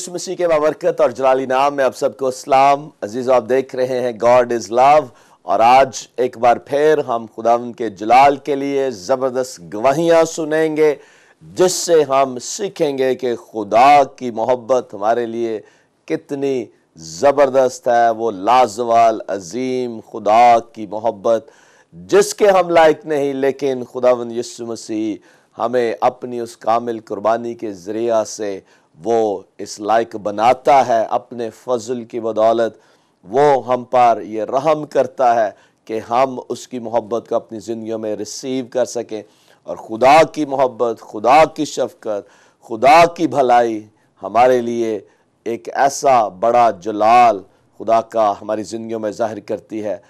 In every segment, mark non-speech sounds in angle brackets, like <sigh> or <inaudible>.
यीशु मसीह के बाबरकत और जलाली नाम में आप सबको सलाम अजीज़ आप देख रहे हैं गॉड इज़ लव और आज एक बार फिर हम खुदा के जलाल के लिए ज़बरदस्त गवाहियाँ सुनेंगे जिससे हम सीखेंगे कि खुदा की मोहब्बत हमारे लिए कितनी ज़बरदस्त है वो लाजवाल अजीम खुदा की मोहब्बत जिसके हम लायक नहीं लेकिन खुदा यीशु मसीह हमें अपनी उस कामिल कुर्बानी के ज़रिया से वो इस लायक बनाता है अपने फजल की बदौलत वो हम पर यह रहम करता है कि हम उसकी मोहब्बत को अपनी ज़िंदगी में रिसीव कर सकें और खुदा की मोहब्बत खुदा की शफकत खुदा की भलाई हमारे लिए एक ऐसा बड़ा जलाल खुदा का हमारी ज़िंदगी में ज़ाहिर करती है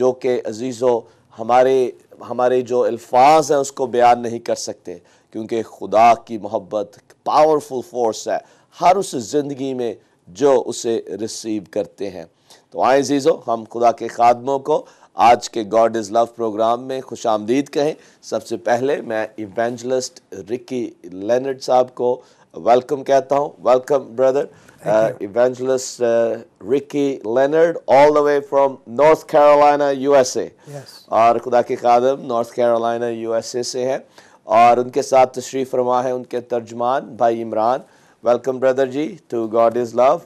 जो कि अजीजों हमारे हमारे जो अल्फाज हैं उसको बयान नहीं कर सकते क्योंकि खुदा की मोहब्बत पावरफुल फोर्स है हर उस ज़िंदगी में जो उसे रिसीव करते हैं तो आए जीज़ो हम खुदा के खादमों को आज के गॉड इज़ लव प्रोग्राम में खुश आमदीद कहें सबसे पहले मैं इवेंजलिस्ट रिकी लेनर्ड साहब को वेलकम कहता हूँ welcome brother evangelist Ricky Leonard all the way from North Carolina USA और खुदा के खादम नॉर्थ कैरोलिना यूएसए से हैं और उनके साथ तशरीफ़ फरमा है उनके तर्जमान भाई Imran welcome brother ji to God is love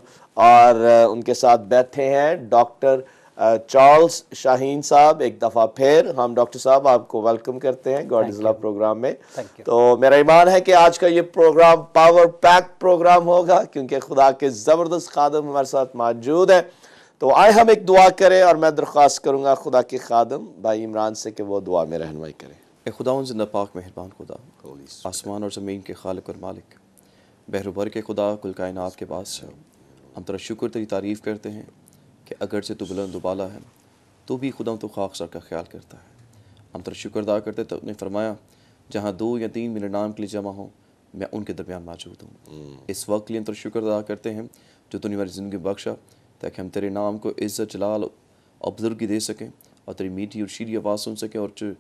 और उनके साथ बैठे हैं डॉक्टर चार्ल्स शाहीन साहब एक दफ़ा फिर हम डॉक्टर साहब आपको वेलकम करते हैं गॉड इज़ लव प्रोग्राम में तो मेरा ईमान है कि आज का ये प्रोग्राम पावर पैक प्रोग्राम होगा क्योंकि खुदा के ज़बरदस्त खादम हमारे साथ मौजूद हैं तो आए हम एक दुआ करें और मैं दरख्वास्त करूँगा खुदा के खादम भाई इमरान से कि वो दुआ में रहनमई करें ए खुदा जिंदा पाक मेहरबान खुदा आसमान और ज़मीन के खालक और मालिक बहरुबर के खुदा कुल कायनात के पास है हम तरह शुक्र तेरी तारीफ़ करते हैं कि अगर से तू बुलंद उबाला है तो भी खुदा तो खाक सर का ख्याल करता है हम तरह शुक्र अदा करते तो उन्हें फरमाया जहाँ दो या तीन मेरे नाम के लिए जमा हों मैं उनके दरमियान मौजूद हूँ इस वक्त लिए हम तेरा शुक्र अदा करते हैं जो तुमने हमारी ज़िंदगी बख्शा ताकि हम तेरे नाम को इज़्ज़त जलाल और बुजुर्गी दे सकें और तेरी मीठी और शीरी आवाज़ सुन सकें और जो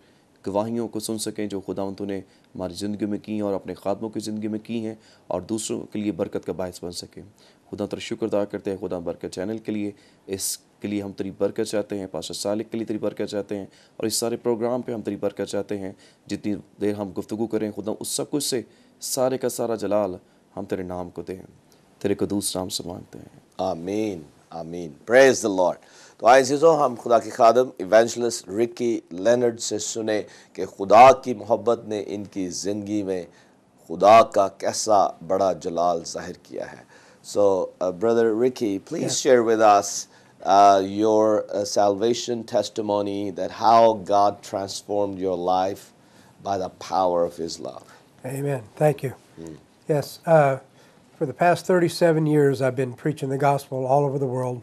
गवाहियों को सुन सकें जो खुदा उन्होंने हमारी ज़िंदगी में की हैं और अपने खादमों की ज़िंदगी में की हैं और दूसरों के लिए बरकत का बायस बन सकें खुदा तेरा शुक्र अदा करते हैं खुदा बरकत चैनल के लिए इसके लिए हम तेरी बरकत चाहते हैं पाशा सालिक के लिए तेरी बरकत चाहते हैं और इस सारे प्रोग्राम पर हम तेरी बरकत चाहते हैं जितनी देर हम गुफ्तु करें खुदा उस सब कुछ से सारे का सारा जलाल हम तेरे नाम को दें तेरे को दूसरा नाम से मांगते हैं आमीन amen praise the Lord So, आए ज़ीज़ों हम खुदा के खादम इवेंशलिस्ट रिकी लेनर्ड से सुने कि खुदा की मोहब्बत ने इनकी ज़िंदगी में खुदा का कैसा बड़ा जलाल जाहिर किया है so brother your uh, salvation testimony that how God transformed your life by the power of His love. Amen. Thank you. Mm. Yes, uh, for the past 37 years, I've been preaching the gospel all over the world.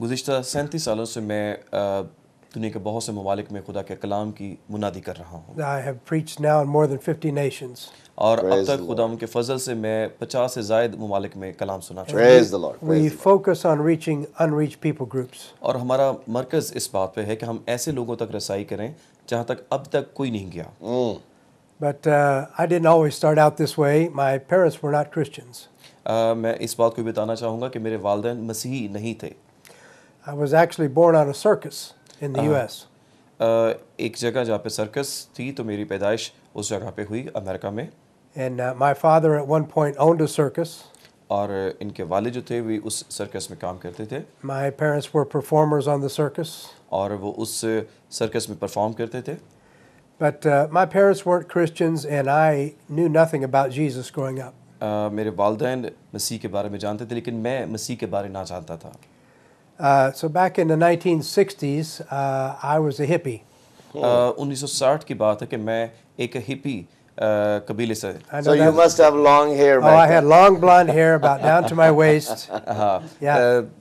गुज्त सैंतीस सालों से मैं दुनिया के बहुत से ममालिक में खुदा के कलाम की मुनादी कर रहा हूँ और Praise अब तक खुदा के फजल से मैं पचास से जायद ममालिक में कलाम सुना और हमारा मरकज इस बात पर है कि हम ऐसे लोगों तक रसाई करें जहाँ तक अब तक कोई नहीं गया hmm. But uh, I didn't always start out this way. My parents were not Christians. Uh, मैं इस बात को बताना चाहूँगा कि मेरे वालदेन मसीही नहीं थे I was actually born on a circus in the ah. U.S. Uh, एक जगह जहाँ पे थी तो मेरी उस जगह पे हुई अमेरिका में And uh, my father at one point owned a circus. और इनके वाले जो थे वे उस सर्कस में काम करते थे My parents were performers on the circus, और वो उस सर्कस में परफॉर्म करते थे but uh, my parents weren't Christians, and I knew nothing about Jesus growing up. Uh, मेरे वालदेन मसीह के बारे में जानते थे लेकिन मैं मसीह के बारे ना जानता था uh, so back in the 1960s, uh, I was a hippie. Uh, उन्नीस सौ साठ की बात है कि मैं एक uh, कबीले से so you must have long hair oh I had long blonde hair about down to my waist हाँ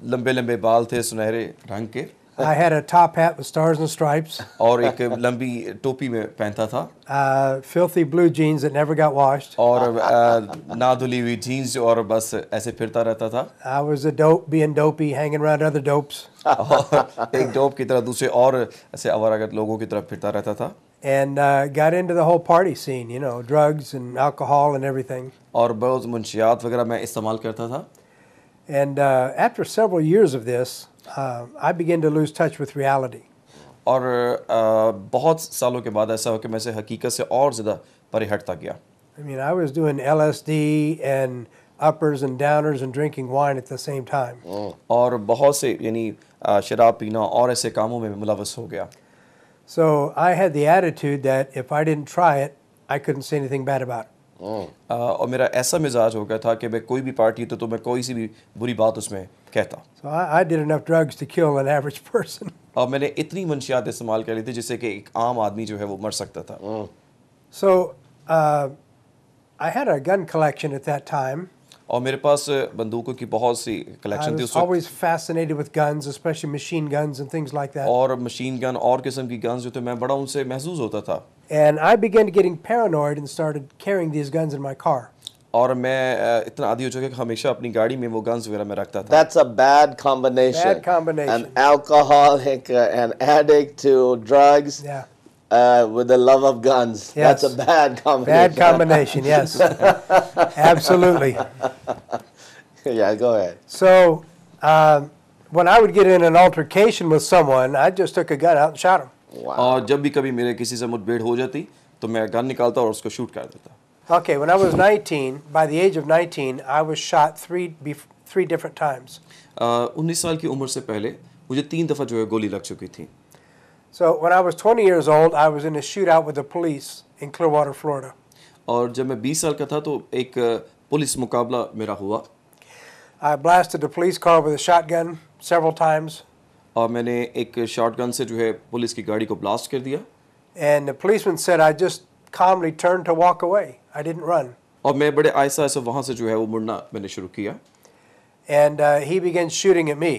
लंबे लंबे बाल थे सुनहरे रंग I had a top hat with stars and stripes. <laughs> और एक लंबी टोपी में पहनता था. Uh, filthy blue jeans that never got washed. और uh, ना धुली हुई jeans और बस ऐसे फिरता रहता था. I was a dope, being dopey, hanging around other dopes. <laughs> और एक dope की तरह दूसरे और ऐसे अवारागत लोगों की तरह फिरता रहता था. and uh, got into the whole party scene, you know, drugs and alcohol and everything. और बहुत मुंशियात वगैरह मैं इस्तेमाल करता था. And uh, after several years of this, uh, I began to lose touch with reality. और uh, बहुत सालों के बाद ऐसा हुआ कि मैं से हकीकत से और ज़्यादा गया I mean, I was doing LSD and uppers and downers and drinking wine at the same time. Oh. और बहुत से यानी uh, शराब पीना और ऐसे कामों में हो गया So I had the attitude that if I didn't try it, I couldn't say anything bad about it. और मेरा ऐसा मिजाज हो गया था कि मैं कोई भी पार्टी तो, तो मैं कोई सी भी बुरी बात उसमें कहता so I, I drugs to kill an <laughs> और मैंने इतनी मनशियात इस्तेमाल कर ली थी जिससे कि एक आम आदमी जो है वो मर सकता था so I had a gun collection at that time और मेरे पास बंदूकों की बहुत सी कलेक्शन थी उस always fascinated with guns especially machine guns and things like that और मशीन गन और किस्म की गन्स जो थे मैं बड़ा उनसे महसूस होता था And I began getting paranoid and started carrying these guns in my car. और मैं इतना आदी हो चुका कि हमेशा अपनी गाड़ी में वो गन्स वगैरह में रखता था That's a bad combination. Bad combination. An alcoholic, uh, an addict to drugs. Uh, with the love of guns. Yes. That's a bad combination. Bad <laughs> combination, yes. Absolutely. <laughs> yeah, go ahead. So, um, when I would get in an altercation with someone, I just took a gun out and shot him. और जब भी कभी मेरे किसी से मुठभेड़ हो जाती तो मैं गन निकालता और उसको शूट कर देता Okay, when I was 19, by the age of 19, I was shot three three different times. Uh, 19 साल की उम्र से पहले मुझे तीन दफा जो है गोली लग चुकी थी. So when I was 20 years old, I was in a shootout with the police in Clearwater, Florida. और जब मैं 20 साल का था तो एक पुलिस मुकाबला मेरा हुआ. I blasted the police car with a shotgun several times. और मैंने एक शॉटगन से जो है पुलिस की गाड़ी को ब्लास्ट कर दिया And the policeman said I just calmly turned to walk away. I didn't run. और मैं बड़े आहिस्ता आहिस्ता वहां से जो है वो मुड़ना मैंने शुरू किया And uh, he began shooting at me.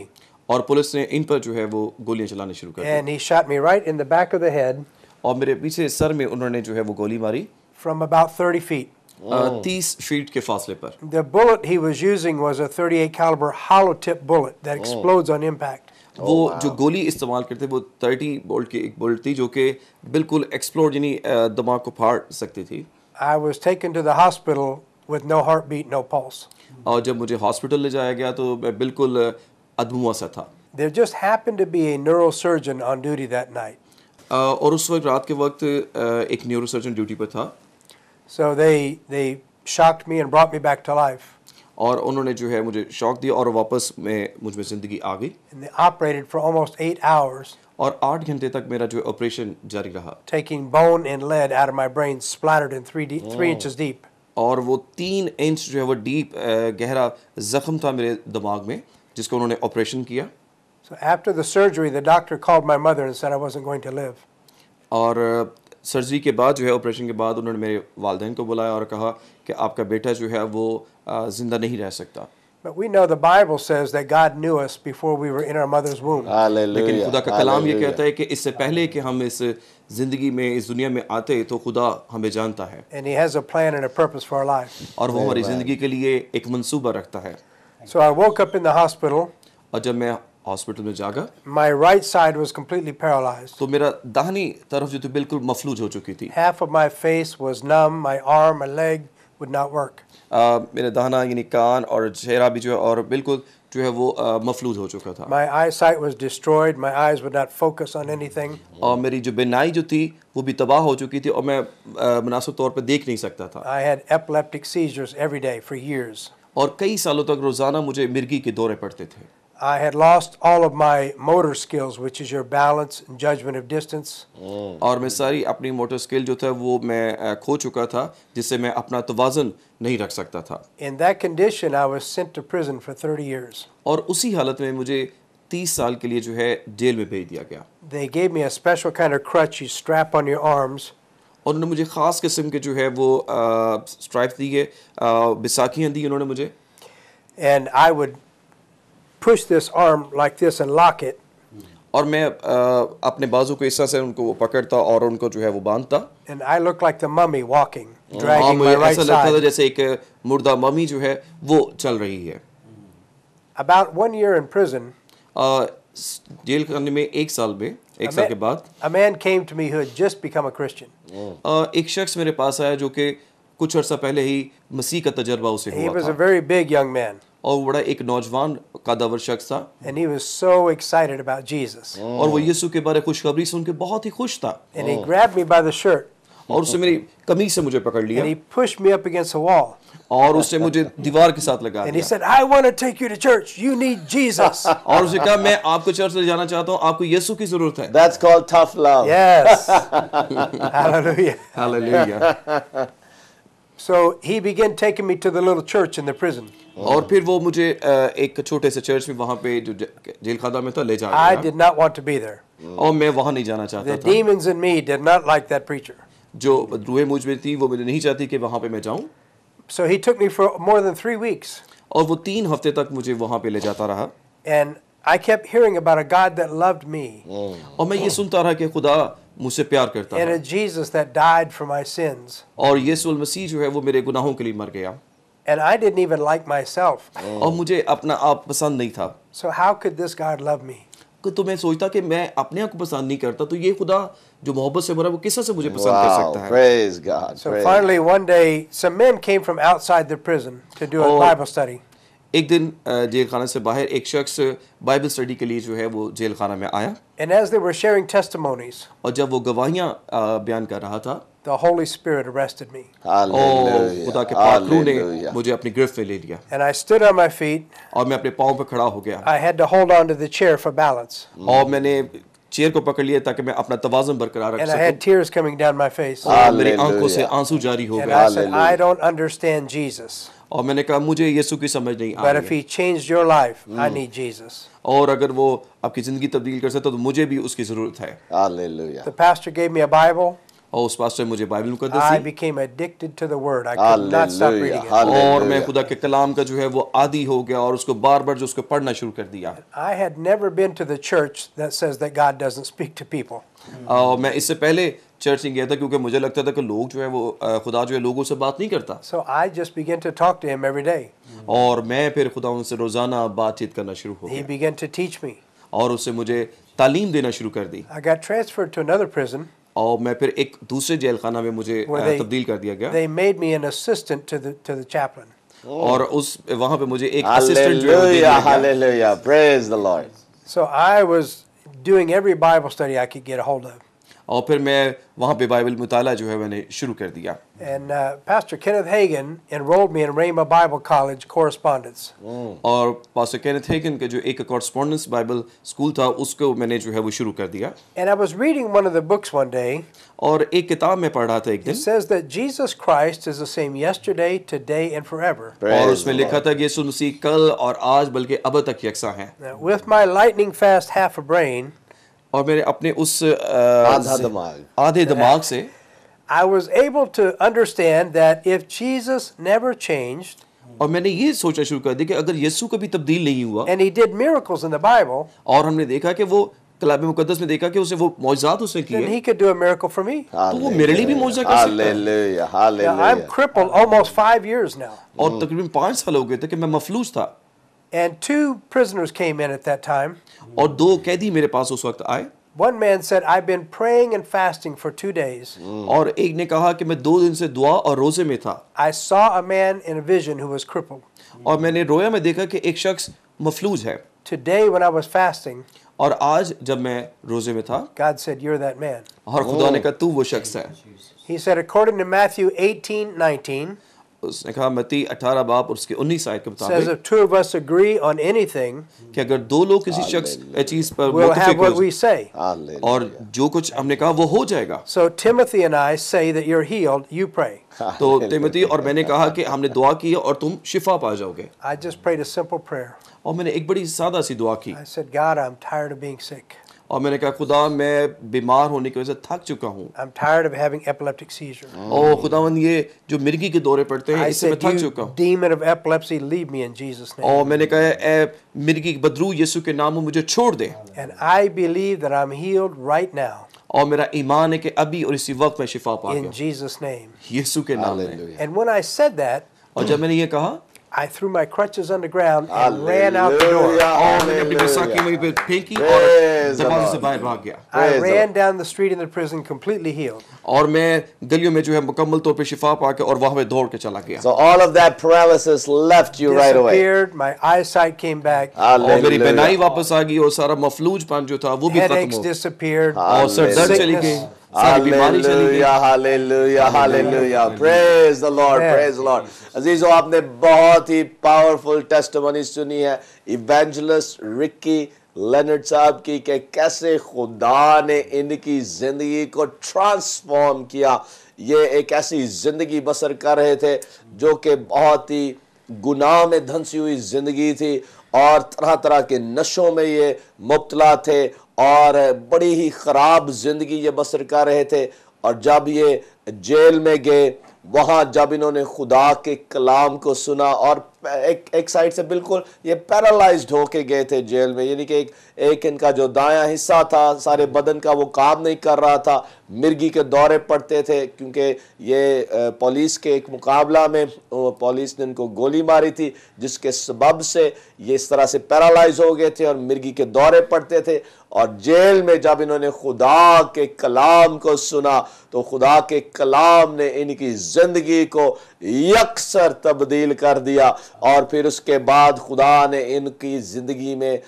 और पुलिस ने इन पर जो है वो गोलियां शुरू कर And he shot me right in the back of the head. और मेरे पीछे सर में उन्होंने जो है वो गोली मारी From about 30 feet. 30 feet, के फासले पर The bullet he was using was a 38 caliber hollow tip bullet that oh. explodes on impact. वो oh, जो गोली इस्तेमाल करते वो थर्टी बोल्ट की एक बोल्ट थी जो कि बिल्कुल एक्सप्लोर यानी दिमाग को फाड़ सकती थी I was taken to the hospital with no heart beat no pulse और जब मुझे हॉस्पिटल ले जाया गया तो मैं बिल्कुल अधमुआ सा था There just happened to be a neurosurgeon on duty that night. Uh, और उस वक्त रात के वक्त uh, एक न्यूरोसर्जन ड्यूटी पर था So they they shocked me and brought me back to life. और उन्होंने जो है मुझे शौक दिया और वापस में मुझ में जिंदगी आ गई और आठ घंटे तक मेरा जो ऑपरेशन जारी रहा टेकिंग और वो तीन इंच जो है वो डीप गहरा जख्म था मेरे दिमाग में जिसको उन्होंने ऑपरेशन किया so after the surgery the doctor called my mother and said I wasn't going to live और सर्जरी के बाद जो है ऑपरेशन के बाद उन्होंने मेरे वालदेन को बुलाया और कहा कि आपका बेटा जो है वो जिंदा नहीं रह सकता But we know the Bible says that God knew us before we were in our mother's womb. Hallelujah. लेकिन खुदा का कलाम ये कहता है कि इससे पहले कि हम इस जिंदगी में इस दुनिया में आते तो खुदा हमें जानता है And he has a plan and a purpose for our life. और वो हमारी जिंदगी के लिए एक मंसूबा रखता है So I woke up in the hospital. और जब मैं हॉस्पिटल में जागा My right side was completely paralyzed. तो मेरा दाहिनी तरफ जो थी बिल्कुल मफलूज हो चुकी थी Half of my face was numb, my arm, my leg. would not work. Uh, मेरा दाहना यानी कान और चेहरा भी जो है और बिल्कुल जो है वो uh, मफलूज हो My eyesight was destroyed. My eyes would not focus on anything. और मेरी जो बिनाई जो थी वो भी तबाह हो चुकी थी और मैं uh, मुनासिब तौर पर देख नहीं सकता I had epileptic seizures every day for years. और कई सालों तक रोज़ाना मुझे मिर्गी के दौरे पड़ते थे I had lost all of my motor skills, which is your balance and judgment of distance. Mm. और मैं सारी अपनी मोटर स्किल जो था वो मैं खो चुका था जिससे मैं अपना तवाजन नहीं रख सकता था In that condition, I was sent to prison for 30 years. और उसी हालत में मुझे 30 साल के लिए जो है जेल में भेज दिया गया They gave me a special kind of crutch you strap on your arms. और उन्होंने मुझे ख़ास किस्म के जो है वो stripes दिए बिसाखियाँ दी उन्होंने मुझे And I would push this arm like this and lock it. और मैं अपने बाजू को इस से उनको पकड़ता और उनको जो है वो बांधता and I look like the mummy walking dragging my right ऐसा लगता था जैसे एक मुर्दा मम्मी जो है वो चल रही है about one year in prison जेल खाने में एक साल में एक साल के बाद a man came to me who had just become a Christian एक शख्स मेरे पास आया जो कि कुछ अरसा पहले ही मसीह का तजर्बा उसे हुआ था he was a very big young man और बड़ा एक नौजवान قد अवर शख्स था and he was so excited about Jesus और वो यीशु के बारे खुशखबरी से उनके बहुत ही खुश था and he grabbed me by the shirt और उसने मेरी कमीज से मुझे पकड़ लिया and he pushed me up against a wall और उसने मुझे दीवार के साथ लगा and he said I want to take you to church you need Jesus और उसने कहा मैं आपको चर्च ले जाना चाहता हूं आपको यीशु की जरूरत है that's called tough love yes hallelujah hallelujah So he began taking me to the little church in the prison. I did not want to be there. The demons in me did not like that preacher. So he took me for more than three weeks. And I kept hearing about a God that loved me. Mm. और मैं ये सुनता रहा कि खुदा मुझसे प्यार करता And a Jesus that died for my sins. और यीशु मसीह जो है वो मेरे गुनाहों के लिए मर गया And I didn't even like myself. Mm. और मुझे अपना आप पसंद नहीं था So how could this God love me? तो मैं सोचता कि मैं अपने आप को पसंद नहीं करता तो ये खुदा जो मोहब्बत से भरा वो किस से मुझे पसंद wow, कर सकता है praise God, so praise. finally one day some men came from outside the prison to do a oh, Bible study. एक दिन जेल खाना से बाहर एक शख्स बाइबल स्टडी के लिए जो है वो जेल खाना में आया And as they were sharing testimonies, और जब वो गवाहियां बयान कर रहा था the Holy Spirit arrested me. Hallelujah. खुदा के पाक रूह ने मुझे अपनी गिरफ्त में ले लिया. And I stood on my feet. और मैं अपने पांव पर खड़ा हो गया. I had to hold on to the chair for balance. और मैंने चेयर को पकड़ लिया ताकि मैं अपना तवाजन बरकरार रख सकूं. And I had tears coming down my face. और मेरी आंखों से आंसू जारी हो गए. And I said, I don't understand Jesus. और मैंने कहा मुझे यीशु की समझ नहीं आ रही चेंज hmm. और अगर वो आपकी जिंदगी तब्दील कर सकता तो मुझे भी उसकी जरूरत है hallelujah the pastor gave me a Bible और उस पास्टर मुझे बाइबल मुकद्दस दी I became addicted to the word I could not stop reading और मैं खुदा के कलाम का जो है वो आदी हो गया और उसको बार-बार जो उसको पढ़ना शुरू कर दिया I had never been to the church that says that God doesn't speak to people और मैं इससे पहले चर्च नहीं गया था क्योंकि मुझे लगता था कि लोग जो है वो खुदा जो है लोगों से बात नहीं करता so I just began to talk to him every day और मैं फिर खुदा उनसे रोजाना बातचीत करना शुरू हो गया he began to teach me और उससे मुझे तालीम देना शुरू कर दी I got transferred to another prison और मैं फिर एक दूसरे जेलखाना में मुझे तब्दील कर दिया गया they made me an assistant to the to the chaplain और उस वहां पे मुझे एक असिस्टेंट जो है या hallelujah praise the Lord so I was doing every Bible study I could get hold of और फिर मैं वहाँ पे बाइबल मुताल जो है मैंने शुरू कर दिया And uh, Pastor Kenneth Hagen enrolled me in Rhema Bible College correspondence. Mm. और पास्टर केनेथ हेगन का जो एक correspondence बाइबल स्कूल था उसको मैंने जो है वो शुरू कर दिया And I was reading one of the books one day. और एक किताब में पढ़ रहा था एक दिन It says that Jesus Christ is the same yesterday, today and forever. Praise और उसमें लिखा था यीशु मसीह कल और आज बल्कि अब तक यकसा हैं. With my lightning fast half a brain और मेरे अपने उस आधे दिमाग से I was able to understand that if Jesus never changed और मैंने ये सोचा शुरू कर दिया कि अगर यीशु कभी तब्दील नहीं हुआ and he did miracles in the Bible और हमने देखा कि वो कलाम मुकद्दस में देखा कि उसे वो मौजजात उसने किए he could do a miracle for me तो वो मेरे लिए भी मौजजा कर सकता है hallelujah hallelujah I'm crippled almost 5 years now और तकरीबन 5 साल हो गए थे कि मैं मफलूज था And two prisoners came in at that time. और दो कैदी मेरे पास उस वक्त आए. One man said, I've been praying and fasting for two days. Hmm. और एक ने कहा कि मैं दो दिन से दुआ और रोजे में था. I saw a man in a vision who was crippled. और मैंने रोया में देखा कि एक शख्स मफलूज है. Today when I was fasting. और आज जब मैं रोजे में था. God said, you're that man. और खुदा ने oh. कहा तू वो शख्स है. He said, according to Matthew 18:19. उसने कहा मती 18 बाप और उसके उन्नीस आयत के मुताबिक अगर दो लोग किसी शख्स चीज पर और जो कुछ हमने कहा वो हो जाएगा सो टिमोथी तो टिमोथी और मैंने कहा कि हमने दुआ की और तुम शिफा पा जाओगे और मैंने एक बड़ी सादा सी दुआ की और मैंने कहा खुदा मैं बीमार होने की वजह से थक चुका हूँ हाँ। और खुदावन ये जो मिर्गी के दौरे पड़ते हैं इससे मैं थक चुका हूँ और मैंने कहा मिर्गी बदरू यीशु के नाम मुझे छोड़ दे and I believe that I am healed right now और मेरा ईमान है कि अभी और इसी वक्त मैं शिफा पा गया इन जीसस नेम यीशु के नाम में and when I said that और जब मैंने ये कहा I threw my crutches on the ground and Alleluia, ran out the door. Oh, I ran down the street in the prison completely healed. So all of that paralysis left you right away. My eyesight came back. और मेरी बेनाई वापस आ गई और Headaches disappeared. और sir दर्द अजीजो आपने बहुत ही पावरफुल टेस्टमनी सुनी है इवेंजलिस्ट रिक्की लेनर्ड साहब की के कैसे खुदा ने इनकी ज़िंदगी को ट्रांसफॉर्म किया ये एक ऐसी ज़िंदगी बसर कर रहे थे जो कि बहुत ही गुनाह में धंसी हुई ज़िंदगी थी और तरह तरह के नशों में ये मुबतला थे और बड़ी ही ख़राब ज़िंदगी ये बसर कर रहे थे और जब ये जेल में गए वहाँ जब इन्होंने खुदा के कलाम को सुना और एक एक साइड से बिल्कुल ये पैरालाइज्ड होके गए थे जेल में यानी कि एक एक इनका जो दायां हिस्सा था सारे बदन का वो काम नहीं कर रहा था मिर्गी के दौरे पड़ते थे क्योंकि ये पुलिस के एक मुकाबला में पुलिस ने इनको गोली मारी थी जिसके सबब से ये इस तरह से पैरालाइज हो गए थे और मिर्गी के दौरे पड़ते थे और जेल में जब इन्होंने खुदा के कलाम को सुना तो खुदा के कलाम ने इनकी ज़िंदगी को यकसर तब्दील कर दिया और फिर उसके बाद खुदा ने इनकी ज़िंदगी में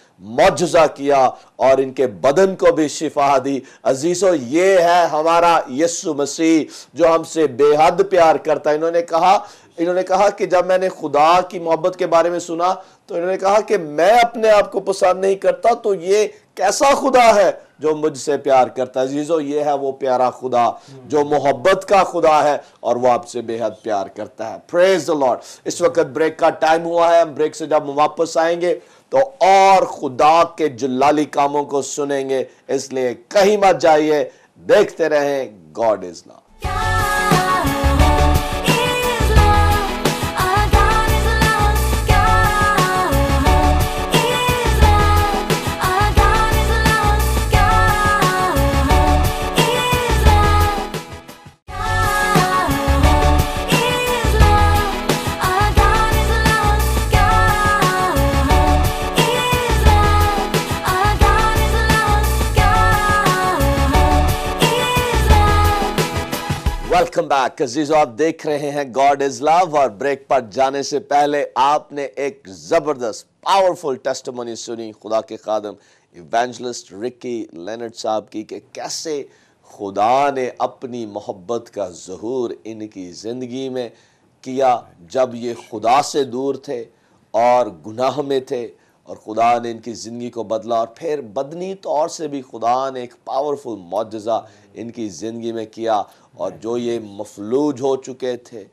मुजजा किया और इनके बदन को भी शिफा दी अजीज़ों ये है हमारा यसु मसीह जो हमसे बेहद प्यार करता है इन्होंने कहा इन्होंने कहा कि जब मैंने खुदा की मोहब्बत के बारे में सुना तो इन्होंने कहा कि मैं अपने आप को पसंद नहीं करता तो ये कैसा खुदा है जो मुझसे प्यार करता है जीजो ये है वो प्यारा खुदा जो मोहब्बत का खुदा है और वो आपसे बेहद प्यार करता है प्रेज द लॉर्ड इस वक्त ब्रेक का टाइम हुआ है हम ब्रेक से जब वापस आएंगे तो और खुदा के जुल्लाली कामों को सुनेंगे इसलिए कहीं मत जाइए देखते रहें God is love welcome back अजीज आप देख रहे हैं गॉड इज लव और ब्रेक पर जाने से पहले आपने एक ज़बरदस्त पावरफुल टेस्टमोनी सुनी खुदा के खादम इवेंजलिस्ट रिकी लेनर्ड साहब की कि कैसे खुदा ने अपनी मोहब्बत का जहूर इनकी ज़िंदगी में किया जब ये खुदा से दूर थे और गुनाह में थे और खुदा ने इनकी ज़िंदगी को बदला और फिर बदनी तौर से भी खुदा ने एक पावरफुल मुजजा इनकी ज़िंदगी में किया और जो ये मफलूज हो चुके थे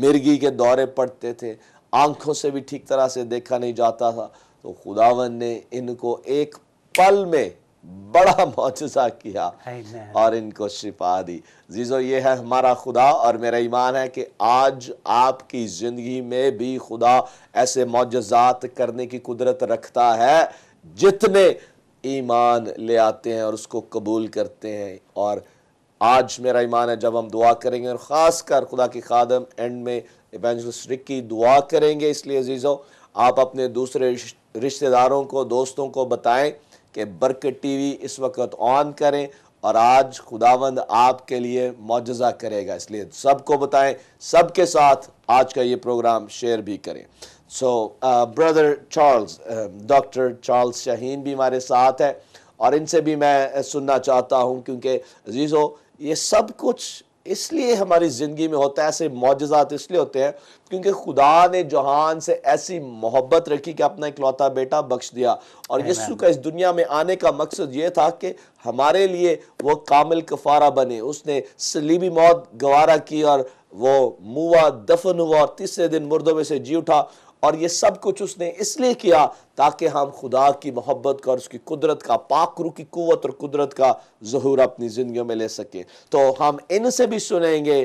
मिर्गी के दौरे पड़ते थे आँखों से भी ठीक तरह से देखा नहीं जाता था तो खुदावन ने इनको एक पल में बड़ा मुआजा किया और इनको शिफा दी जीजो ये है हमारा खुदा और मेरा ईमान है कि आज आपकी ज़िंदगी में भी खुदा ऐसे मुआजात करने की कुदरत रखता है जितने ईमान ले आते हैं और उसको कबूल करते हैं और आज मेरा ईमान है जब हम दुआ करेंगे और ख़ास कर खुदा की खादम एंड में इवेंजलिस्ट दुआ करेंगे इसलिए जीजो आप अपने दूसरे रिश्तेदारों को दोस्तों को बताएं कि बरकत टीवी इस वक्त ऑन करें और आज खुदावंद आपके लिए मुजजा करेगा इसलिए सबको बताएं सबके साथ आज का ये प्रोग्राम शेयर भी करें so brother Charles doctor Charles Shaheen भी हमारे साथ हैं और इनसे भी मैं सुनना चाहता हूं क्योंकि अजीज़ो ये सब कुछ इसलिए हमारी ज़िंदगी में होता है ऐसे मुआजात इसलिए होते हैं क्योंकि खुदा ने जहान से ऐसी मोहब्बत रखी कि अपना इकलौता बेटा बख्श दिया और यस्सु का इस दुनिया में आने का मकसद ये था कि हमारे लिए वो कामिल कफारा बने उसने सलीबी मौत गवारा की और वो मुआ दफन हुआ और तीसरे दिन मुर्दों में से जी उठा और ये सब कुछ उसने इसलिए किया ताकि हम खुदा की मोहब्बत का और उसकी कुदरत का पाकरू की कुत और कुदरत का जहूर अपनी ज़िंदगी में ले सकें तो हम इनसे भी सुनेंगे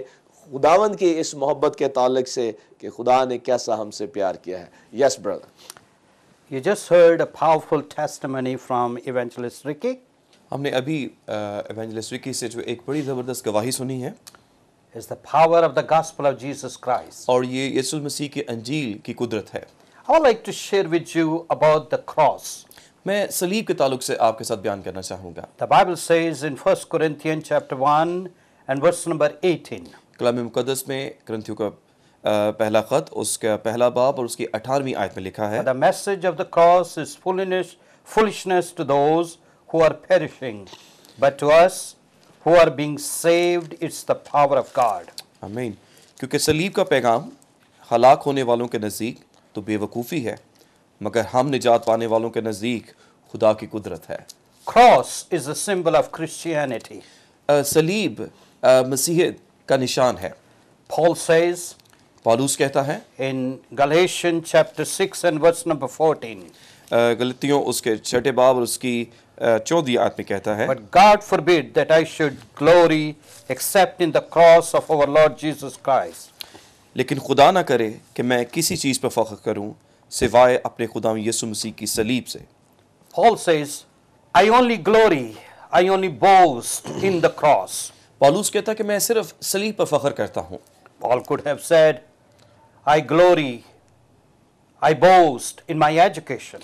खुदावन की इस मोहब्बत के ताल्लक से कि खुदा ने कैसा हमसे प्यार किया है yes brother You just heard a powerful testimony from Evangelist हमने अभी इवेंजलिस्ट रिकी से जो एक बड़ी ज़बरदस्त गवाही सुनी है is the power of the gospel of Jesus Christ. और ये यीशु मसीह के अंजील की कुदरत है. I would like to share with you about the cross. मैं सलीब के ताल्लुक से आपके साथ बयान करना चाहूंगा. The Bible says in 1 Corinthians chapter 1 and verse number 18. कलाम मुकद्दस में ग्रंथियों का पहला खत उसका पहला बाब और उसकी 18वीं आयत में लिखा है. The message of the cross is foolishness foolishness to those who are perishing but to us who are being saved it's the power of god amen क्योंकि सलीब का पैगाम हलाक होने वालों के नज़दीक तो बेवकूफ़ी है मगर हम निजात पाने वालों के नज़दीक खुदा की कुदरत है cross is a symbol of Christianity सलीब मसीहत ka nishan hai Paul says, पॉलूस कहता है in Galatian chapter 6 and verse number 14 गलतियों उसके छठे बाब और उसकी चौदी आदमी कहता है लेकिन खुदा ना करे कि मैं किसी चीज पर फख्र करूं सिवाय अपने खुदा यसु मसीह की सलीब से Paul says I only glory I only boast in the cross पॉलूस कहता कि मैं सिर्फ सलीब पर फख्र करता हूं Paul could have said I glory I boast in my education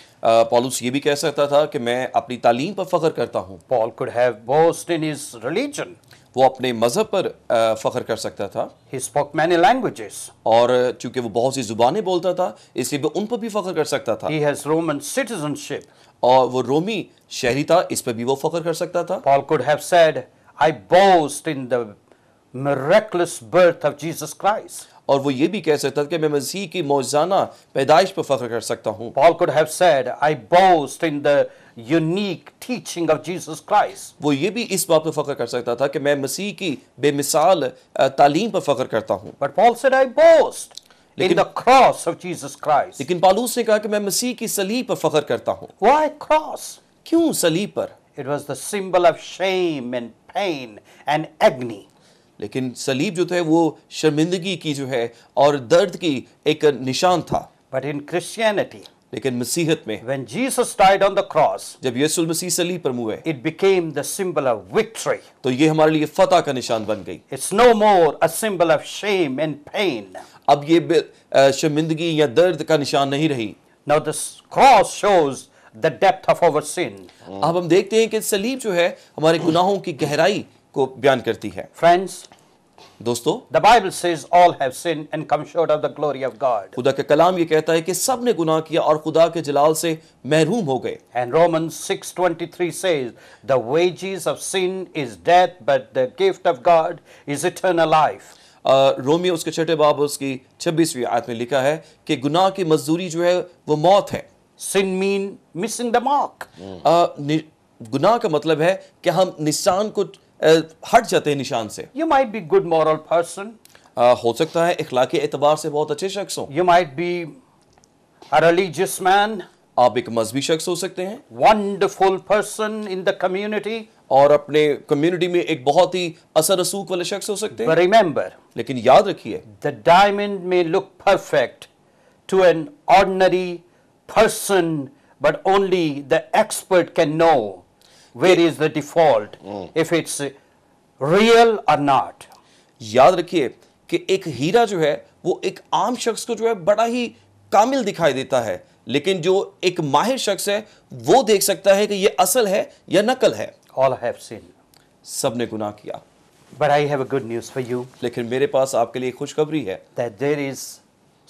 पॉलुस ये भी कह सकता था कि मैं अपनी तालीम पर फख्र करता हूँ Paul could have boast in his religion वो अपने मजहब पर uh, फख्र कर सकता था ही स्पोक मैनी लैंग्वेजेस और चूंकि वो बहुत सी जुबानें बोलता था इसलिए वो उन पर भी फख्र कर सकता था ही हैज रोमन सिटीजनशिप और वो रोमी शहरी था इस पर भी वो फख्र कर सकता था Paul could have said I boast in the miraculous birth of Jesus Christ और वो ये भी कह सकता था कि मैं मसीह की मौजाना पैदाइश पर फख्र कर सकता हूँ Paul could have said, I boast in the unique teaching of Jesus Christ. वो ये भी इस बात पर फख्र कर सकता था कि मैं मसीह की बेमिसाल अ, तालीम पर फख्र करता हूँ But Paul said, I boast in the cross of Jesus Christ. लेकिन पालूस ने कहा कि मैं मसीह की सलीब पर फख्र करता हूँ Why cross? क्यों सलीब पर It was the symbol of shame and pain and agony. लेकिन सलीब जो थे वो शर्मिंदगी की जो है और दर्द की एक निशान था बट इन क्रिश्चियनिटी लेकिन मसीहत में when jesus died on the cross जब यीशु मसीह सलीब पर मुए it became the symbol of victory तो ये हमारे लिए फतह का निशान बन गई it's no more a symbol of shame and pain अब ये शर्मिंदगी या दर्द का निशान नहीं रही now the cross shows the depth of our sin अब हम देखते हैं कि सलीब जो है हमारे गुनाहों की गहराई को बयान करती है फ्रेंड्स दोस्तों the Bible says all have sin and come short of the glory of God खुदा का कलाम ये कहता है कि सब ने गुनाह किया और खुदा के जलाल से महरूम हो गए and Roman 6:23 says the wages of sin is death but the gift of God is eternal life रोमियो उसके छठे बाब उसकी 26वीं आयत में लिखा है कि गुनाह की मजदूरी जो है वो मौत है sin mean missing the mark गुनाह का मतलब है कि हम निशान को हट जाते हैं निशान से you might be good moral person हो सकता है इखलाक एतबार से बहुत अच्छे शख्स हो you might be religious man आप एक मजहबी शख्स हो सकते हैं wonderful person in the community और अपने कम्युनिटी में एक बहुत ही असर रसूख वाले शख्स हो सकते हैं रिमेंबर लेकिन याद रखिए the diamond may look perfect to an ordinary person but only the expert can know where is the default hmm. if it's real or not याद रखिए कि एक हीरा जो है वो एक आम शख्स को जो है बड़ा ही कामिल दिखाई देता है लेकिन जो एक माहिर शख्स है वो देख सकता है कि ये असल है या नकल है ऑल हैव सीन सबने गुनाह किया but I have good news for you लेकिन मेरे पास आपके लिए खुशखबरी है that there is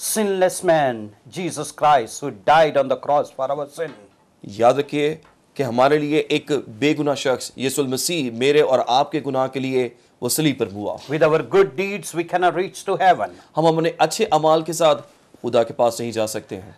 sinless man Jesus Christ who died on the cross for our sin याद रखिए कि हमारे लिए एक बेगुना शख्स यसुल मसीह मेरे और आपके गुनाह के लिए वो सली पर हुआ with our good deeds we can reach to heaven हम अपने अच्छे अमाल के साथ खुदा के पास नहीं जा सकते हैं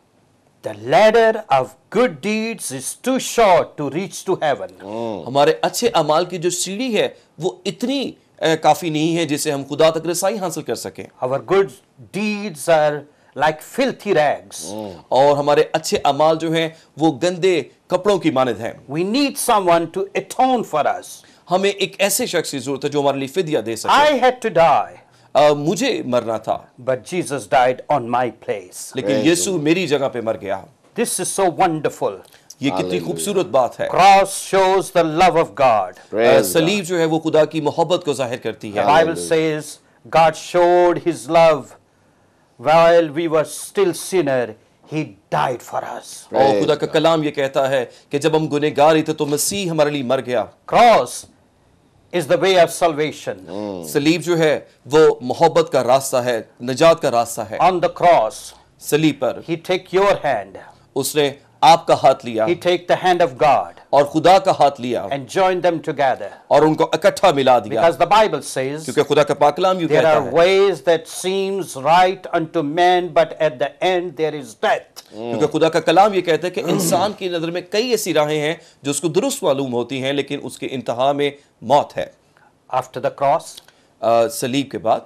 The ladder of good deeds is too short to reach to heaven. Hmm. हमारे अच्छे अमाल की जो सीढ़ी है वो इतनी ए, काफी नहीं है जिसे हम खुदा तक रसाई हासिल कर सकें. Our good deeds are like filthy rags. Hmm. और हमारे अच्छे अमाल जो हैं वो गंदे कपड़ों की मानद है we need someone to atone for us हमें एक ऐसे शख्स की जरूरत है जो हमारे लिए फिदिया दे सके I had to die Uh, मुझे मरना था but Jesus died on my place लेकिन यीशु मेरी जगह पे मर गया दिस इज सो वंडरफुल ये कितनी खूबसूरत बात है cross shows the love of God सलीब जो है वो खुदा की मोहब्बत को जाहिर करती है Bible says God showed his love while we were still sinner He died for us. और खुदा का कलाम ये कहता है कि जब हम गुनहगार ही थे तो मसीह हमारे लिए मर गया cross is the way of salvation सलीब जो है वो मोहब्बत का रास्ता है निजात का रास्ता है ऑन द क्रॉस सलीब पर ही टेक योर हैंड उसने आपका हाथ लिया he take the hand of god और खुदा का हाथ लिया and join them together और उनको इकट्ठा मिला दिया because the bible says क्योंकि खुदा का पाक कलाम यूं कहता है there are ways that seems right unto man but at the end there is death क्योंकि खुदा का कलाम ये कहता है कि इंसान की नजर में कई ऐसी राहें हैं जो उसको दुरुस्त मालूम होती हैं लेकिन उसके इंतहा में मौत है after the cross सलीब के बाद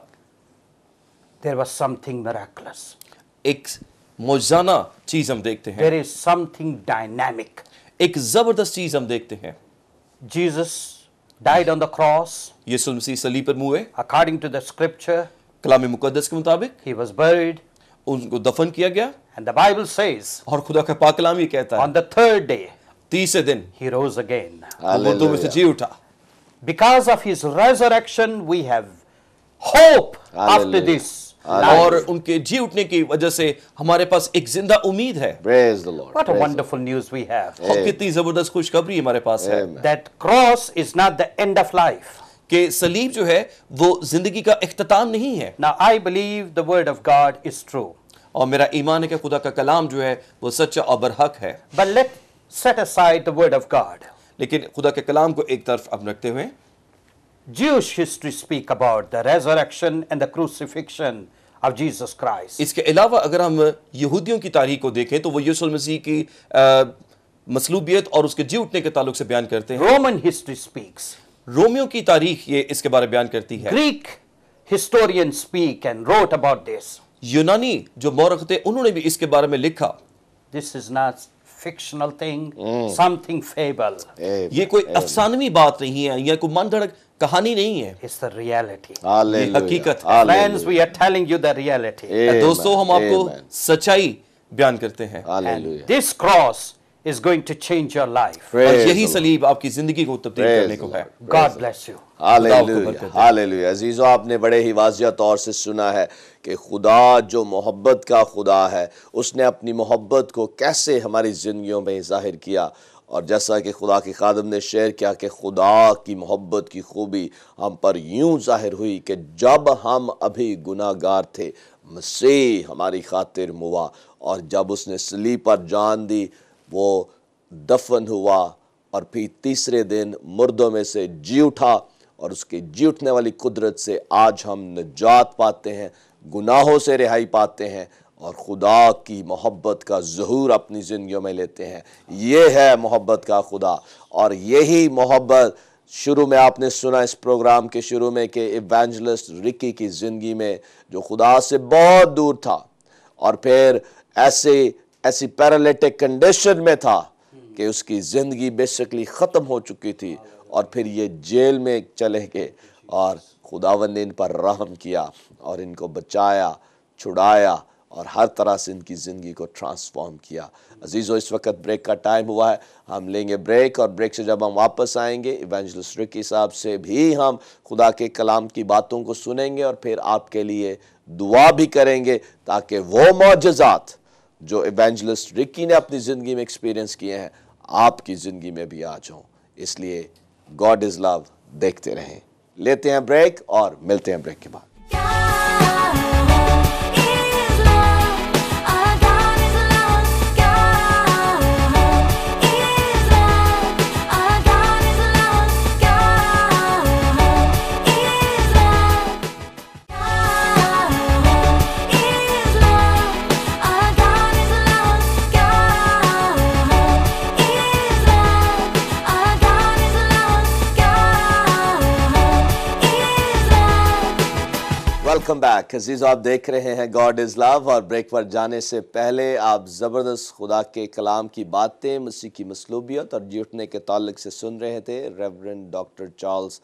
there was something miraculous एक मोजाना चीज हम देखते हैं देर इज समथिंग डायनामिक एक जबरदस्त चीज हम देखते हैं Jesus died on the cross यीशु मसीह सली पर मुए अकॉर्डिंग टू द स्क्रिप्चर कलाम मुकद्दस के मुताबिक ही वाज बर्ड उनको दफन किया गया एंड द बाइबल सेज खुदा का पाकलामी कहता है ऑन द थर्ड डे तीसरे दिन ही रोज अगेन में से जी उठा because of his resurrection we have hope after this Uh, और उनके जी उठने की वजह से हमारे पास एक जिंदा उम्मीद है कितनी जबरदस्त खुशखबरी हमारे पास है that cross is not the end of life के सलीब जो है वो जिंदगी का अख्ताम नहीं है ना I believe the word of God is true और मेरा ईमान है कि खुदा का कलाम जो है वो सच्चा और बरहक है but let set aside the word of God लेकिन खुदा के कलाम को एक तरफ अब रखते हुए Jewish history speak about the resurrection and the crucifixion of Jesus Christ. इसके अलावा अगर हम यहूदियों की तारीख को देखें तो वो यीशु मसीह की मसलूबियत और उसके जी उठने के ताल्लुक से बयान करते हैं रोमन हिस्ट्री स्पीक्स रोमियो की तारीख ये इसके बारे बयान करती है Greek historian speak and wrote about this यूनानी जो मौरख थे उन्होंने भी इसके बारे में लिखा this is not fictional thing something fable ये कोई अफसानवी बात नहीं है या कोई मन धड़क कहानी नहीं है इट्स द रियलिटी हकीकत friends we are telling you the reality दोस्तों हम आपको सच्चाई बयान करते हैं this cross is going to change your life यही सलीब आपकी जिंदगी को तब्दील करने को है. God bless you hallelujah hallelujah अजीज़ों आपने बड़े ही वाजिया तौर से सुना है कि खुदा जो मोहब्बत का खुदा है उसने अपनी मोहब्बत को कैसे हमारी ज़िंदगियों में ज़ाहिर किया और जैसा कि खुदा के खादम ने शेयर किया कि खुदा की मोहब्बत की खूबी हम पर यूं जाहिर हुई कि जब हम अभी गुनागार थे मसीह हमारी खातिर मुआ और जब उसने सली पर जान दी वो दफन हुआ और फिर तीसरे दिन मुर्दों में से जी उठा और उसके जी उठने वाली कुदरत से आज हम निजात पाते हैं गुनाहों से रिहाई पाते हैं और खुदा की मोहब्बत का जहूर अपनी ज़िंदगी में लेते हैं ये है मोहब्बत का खुदा और यही मोहब्बत शुरू में आपने सुना इस प्रोग्राम के शुरू में कि इवेंजलिस्ट रिकी की ज़िंदगी में जो खुदा से बहुत दूर था और फिर ऐसे ऐसी पैरालिटिक कंडीशन में था कि उसकी ज़िंदगी बेसिकली ख़त्म हो चुकी थी और फिर ये जेल में चले गए और खुदावन ने इन पर रहम किया और इनको बचाया छुड़ाया और हर तरह से इनकी ज़िंदगी को ट्रांसफॉर्म किया अजीज इस वक्त ब्रेक का टाइम हुआ है हम लेंगे ब्रेक और ब्रेक से जब हम वापस आएंगे इवेंजलिस्ट रिकी साहब से भी हम खुदा के कलाम की बातों को सुनेंगे और फिर आपके लिए दुआ भी करेंगे ताकि वो मुआजात जो इवेंजलिस्ट रिकी ने अपनी ज़िंदगी में एक्सपीरियंस किए हैं आपकी ज़िंदगी में भी आ जाओ इसलिए गॉड इज़ लव देखते रहें लेते हैं ब्रेक और मिलते हैं ब्रेक के बाद वेलकम बैक अजीज आप देख रहे हैं गॉड इज़ लव और ब्रेक पर जाने से पहले आप ज़बरदस्त खुदा के कलाम की बातें मसीह की मसलूबियत और जुटने के तलक़ से सुन रहे थे रेवरेंड डॉक्टर चार्ल्स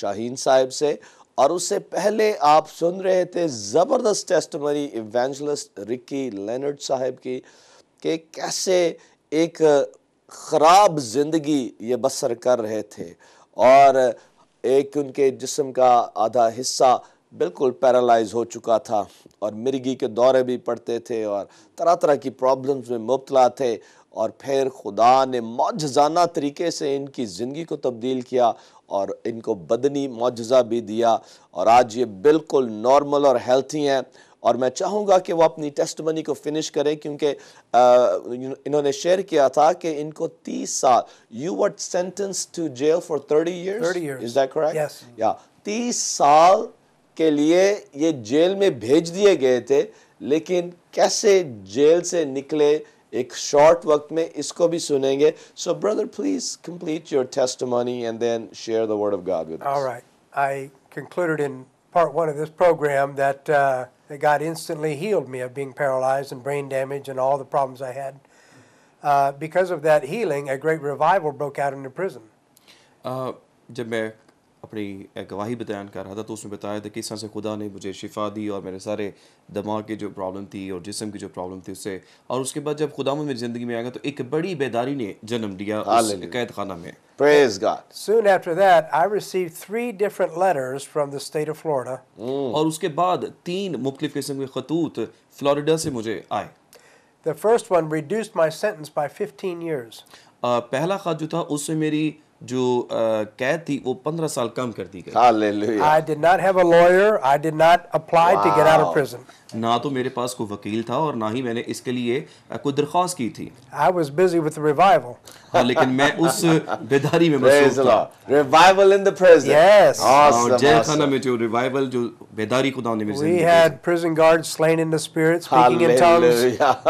शाहीन साहब से और उससे पहले आप सुन रहे थे ज़बरदस्त टेस्टमरी इवेंजलिस्ट रिकी लेनर्ड साहब की कि कैसे एक ख़राब ज़िंदगी ये बसर कर रहे थे और एक उनके जिसम का आधा हिस्सा बिल्कुल पैरालाइज हो चुका था और मिर्गी के दौरे भी पड़ते थे और तरह तरह की प्रॉब्लम्स में मुबतला थे और फिर खुदा ने मौजाना तरीके से इनकी ज़िंदगी को तब्दील किया और इनको बदनी मुजज़ा भी दिया और आज ये बिल्कुल नॉर्मल और हेल्थी हैं और मैं चाहूँगा कि वो अपनी टेस्ट मनी को फिनिश करें क्योंकि इन्होंने शेयर किया था कि इनको 30 साल you what sentence to jail for 30 years is that correct या 30 साल के लिए ये जेल में भेज दिए गए थे लेकिन कैसे जेल से निकले एक शॉर्ट वक्त में इसको भी सुनेंगे so brother please complete your testimony and then share the word of God with All right. I concluded in part 1 of this program uh, that God instantly healed me of being paralyzed and brain damage and all the problems I had. Uh, because of that healing, a great revival broke out in the prison. Uh, जब अपनी गवाही बयान कर रहा था तो उसमें बताया था कि इस तरह से खुदा ने मुझे शिफा दी और मेरे सारे दिमाग की जो प्रॉब्लम थी और जिसम की जो प्रॉब्लम थी उससे और उसके बाद जब खुदा मेरी ज़िंदगी में आएगा तो एक बड़ी बेदारी ने जन्म दिया कैद खाना में Praise God. Soon after that, I received three different letters from the state of Florida. Mm. और उसके बाद तीन मुख्तलिफ किस्म के खतूत फ्लोरिडा से मुझे आए The first one reduced my sentence by 15 years. पहला खत जो था उससे मेरी जो कैद थी वो पंद्रह साल कम कर दी गई ना तो मेरे पास कोई वकील था और ना ही मैंने इसके लिए कोई दरख्वास्त की थी I was busy with revival हाँ लेकिन मैं उस <laughs> बेदारी में रिवाइवल इन हाँ, और जेलखाना में जो रिवाइवल जो बेदारी खुदा ने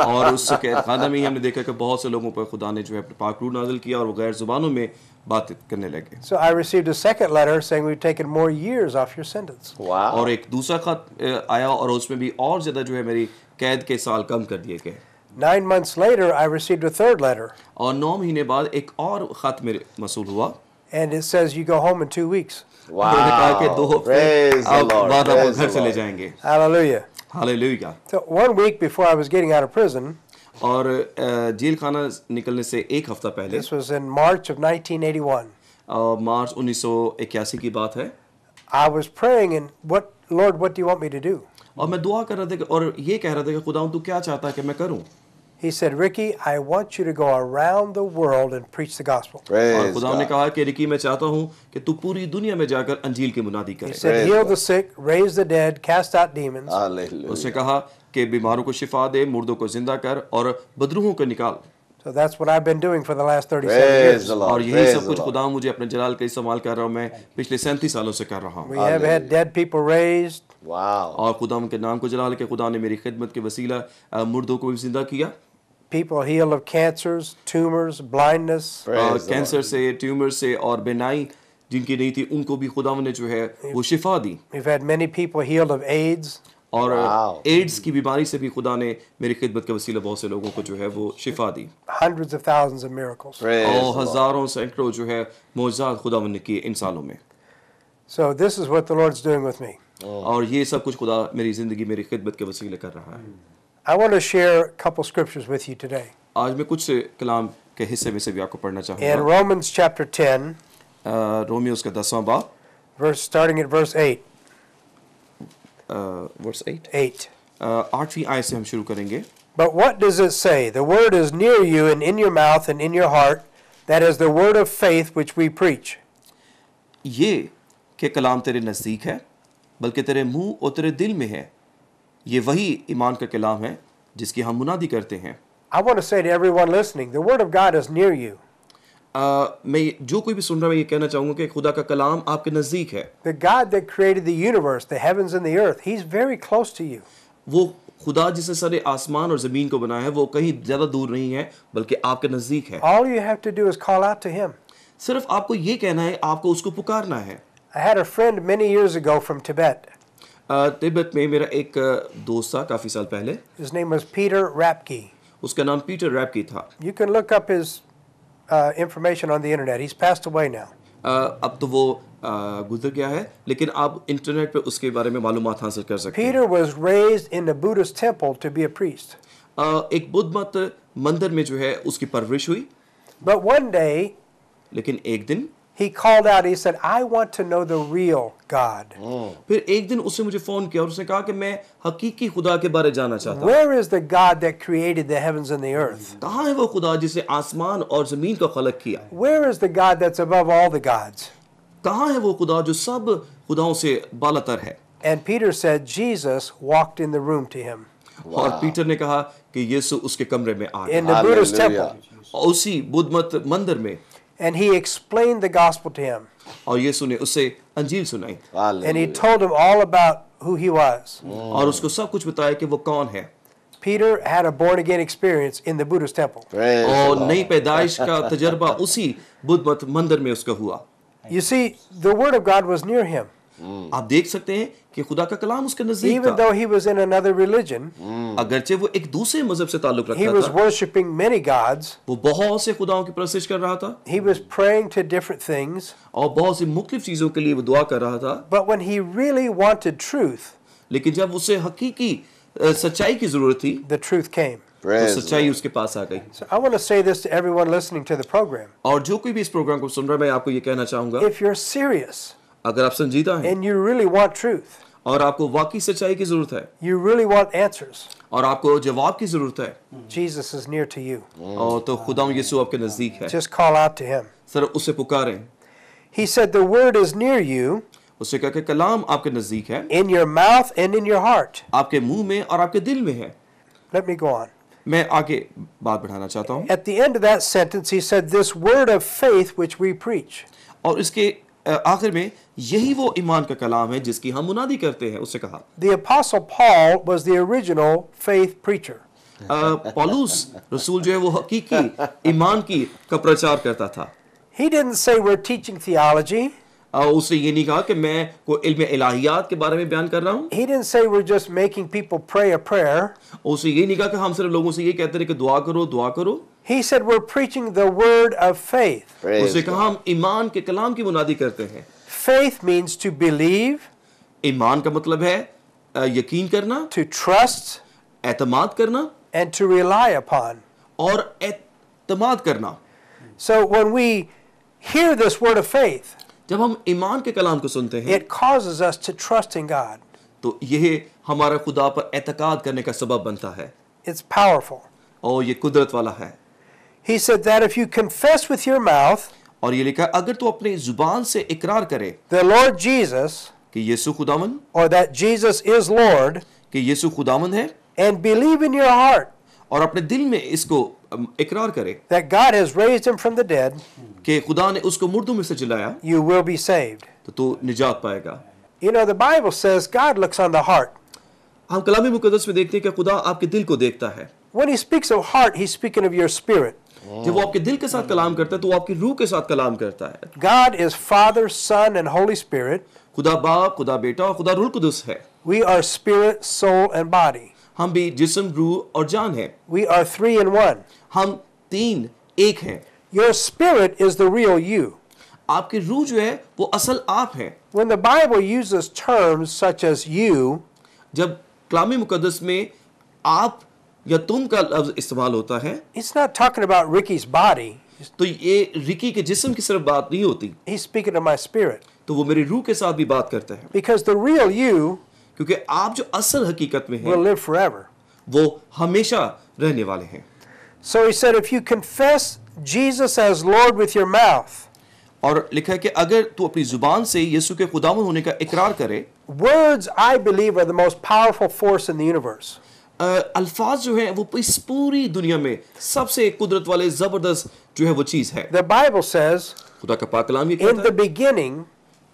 और उस में हमने देखा कि बहुत से लोगों पर खुदा ने जो है पाक नाज़िल किया और वो गैर जुबानों में बात करने लगे So I received a second letter saying we've taken more years off your sentence. वाह और एक दूसरा खत अ, आया और उसमें भी और ज़्यादा जो है मेरी कैद के साल कम कर दिए गए Nine months later, I received a third letter, और नौ महीने बाद एक और ख़त मेरे मसूल हुआ and it says you go home in two weeks. उन्होंने कहा कि दो Wow. Praise हफ्ते the आप- Lord. बाद आप Praise the घर चले Lord. जाएंगे Hallelujah. Hallelujah So one week before I was getting out of prison, और जेल खाना निकलने से एक हफ्ता पहले मार्च was in March मार्च 1981 की बात है I was praying and what Lord what do you want me to do? और मैं दुआ कर रहा था और ये कह रहा था कि खुदा तू क्या चाहता है कि मैं करूं He said, Ricky, I want you to go around the world and preach the gospel. Praise और खुदा ने कहा कि रिकी मैं चाहता हूं कि तू पूरी दुनिया में जाकर अंजील की मुनादी करे। He said, heal the sick, raise the dead, cast out demons. उसने कहा कि बीमारों को शिफा दे मुर्दों को जिंदा कर और बदरूहों को निकाल So that's what I've been doing for the last 37 years. और यही सब कुछ खुदा मुझे अपने जलाल का इस्तेमाल कर रहा हूँ मैं पिछले 37 सालों से कर रहा हूँ. We have had dead people raised. Wow. और खुदा के नाम को जलाल के खुदा ने मेरी खिदमत के वसीला मुर्दों को भी जिंदा किया. People healed of cancers, tumors, blindness. Cancer से, ट्यूमर से और बेनाई जिनकी नहीं थी उनको भी खुदा ने जो है वो शिफा दी. We've had many people healed of AIDS. और एड्स की बीमारी से भी खुदा ने मेरी खिदमत के वसीले बहुत से लोगों को जो है वो शिफा दी और हजारों सैकड़ों जो है मोजाद खुदा ने किए इन सालों में So this oh. और ये सब कुछ खुदा मेरी जिंदगी मेरी खिदमत के वसीले कर रहा है I want to share a couple scriptures with you today. आज मैं कुछ कलाम के हिस्से में से भी आपको पढ़ना चाहूंगा. In Romans chapter 10, uh, Romans का 10वां बाब verse starting at verse Uh, verse 8 8 आठवीं आय से हम शुरू करेंगे But what does it say? The word is near you and in your mouth and in your heart. That is the word of faith which we preach. ये कलाम तेरे नज़दीक है बल्कि तेरे मुंह और तेरे दिल में है ये वही ईमान का कलाम है जिसकी हम मुनादी करते हैं I want to say to everyone listening, the word of God is near you. आ, मैं जो कोई भी सुन रहा है ये कहना चाहूंगा कि खुदा का कलाम आपके नजदीक है The God that created the universe, the heavens and the earth, he's very close to you. वो खुदा जिसने सारे आसमान और जमीन को बनाया है वो कहीं ज्यादा दूर नहीं है बल्कि आपके नजदीक है All you have to do is call out to him. सिर्फ आपको ये कहना है आपको उसको पुकारना है I had a friend many years ago from Tibet. Tibet में मेरा एक दोस्त था काफी साल पहले His name was Peter Rapke. उसका नाम पीटर रैपकी था You can look up his uh, information on the internet. He's passed away now. Uh, अब तो वो uh, है लेकिन आप इंटरनेट पे उसके बारे में हासिल कर सकते Peter was raised in the Buddhist temple to be a priest. Uh, एक बुद्ध मंदिर में जो है उसकी हुई. But one day लेकिन एक दिन he called out, he said, I want to know the real God. Hmm. Where is the God that created the heavens and the earth? Where is the God that's above all the gods? And Peter said Jesus walked in the room to him. Wow. और Peter ने कहा कि यीशु उसके कमरे में In the Buddhist temple. And he explained the gospel to him. And he told him all about who he was. Mm. Peter had a born again experience in the Buddhist temple. You see, the word of God was near him. Hmm. आप देख सकते हैं कि खुदा का कलाम उसके नजदीक hmm. अगरचे वो एक दूसरे मजहब से ताल्लुक रखता था वो बहुत से खुदाओं की प्रसिश कर रहा था things, और बहुत सी मुख्तलिफ चीजों के लिए वो दुआ कर रहा था but when he really wanted truth, लेकिन जब उसे हकीकी सच्चाई की जरूरत थी the truth came. तो और जो कोई भी इस प्रोग्राम को सुन रहा है मैं आपको ये कहना चाहूंगा अगर आप संजीदा हैं and you really want truth और आपको वाकई सच्चाई की जरूरत है यू रियली वांट आंसर्स और आपको जवाब की जरूरत है Jesus is near to you और तो खुदा यीशु आपके नजदीक है just call out to him sir उसे पुकारें he said the word is near you उसे कहा कि कलाम आपके नजदीक है in your mouth and in your heart आपके मुंह में और आपके दिल में है लेट मी गो ऑन मैं आगे बात बढ़ाना चाहता हूं at the end of that sentence he said this word of faith which we preach और इसके आखिर में यही वो ईमान का कलाम है जिसकी हम मुनादी करते हैं उससे कहा the apostle Paul was the original faith preacher पॉलूस रसूल जो है वो हकीकी ईमान की का प्रचार करता था he didn't say we are teaching theology theology. उसने ये नहीं कहा कि मैं को इल्म इलाहियात के बारे में बयान कर रहा हूँ He didn't say we're just making people pray a prayer. उसने ये नहीं कहा कि हम सिर्फ लोगों से ये कहते रहे कि दुआ करो दुआ करो He said we're preaching the word of faith. उसे कहा हम ईमान के कलाम की मुनादी करते हैं Faith means to believe. ईमान का मतलब है यकीन करना To trust. एतमाद करना And to rely upon. और एतमाद करना So when we hear this word of faith, जब हम ईमान के कलाम को सुनते हैं it causes us to trust in God. तो यह हमारा खुदा पर एतकाद करने का सबब बनता है It's powerful. और ये कुदरत वाला है he said that if you confess with your mouth, और ये लिखा अगर तू अपने जुबान से इकरार करे the Lord Jesus, कि यीशु खुदावन or that Jesus is Lord, कि यीशु खुदावन है and believe in your heart और अपने दिल में इसको इकरार करे that God has raised him from the dead, कि खुदा ने उसको मुर्दों में से जिलाया you will be saved. तो तू निजात पाएगा You know, the Bible says God looks on the heart. हम क़लामी मुकद्दस में देखते हैं कि खुदा आपके दिल को देखता है When he speaks of heart, he's speaking of your spirit. जब वो आपके दिल के साथ कलाम करता है तो वो आपकी रूह के साथ कलाम करता है God is Father Son and Holy Spirit खुदा बाप खुदा बेटा और खुदा रूह कुदस है we are spirit soul and body हम भी जिस्म रूह और जान है we are three in one हम तीन एक हैं your spirit is the real you आपके रूह जो है वो असल आप हैं when the Bible uses terms such as you जब कलामी मुकद्दस में आप या तुम का लफ्ज इस्तेमाल होता है it's not talking about Ricky's body तो ये रिकी के जिस्म की सिर्फ बात नहीं होती he speaking to my spirit तो वो मेरी रूह के साथ भी बात करता है बिकॉज़ द रियल यू क्योंकि आप जो असल हकीकत में हैं विल लिव फॉरएवर वो हमेशा रहने वाले हैं so he said if you confess Jesus as Lord with your mouth और लिखा है कि अगर तू अपनी जुबान से यीशु के खुदावन होने का इकरार करे words I believe are the most powerful force in the universe अल्फाज जो है वो इस पूरी दुनिया में सबसे कुदरत वाले जबरदस्त जो है वो चीज है द बाइबल सेज खुदा का पाक ये कहता है इन द बिगिनिंग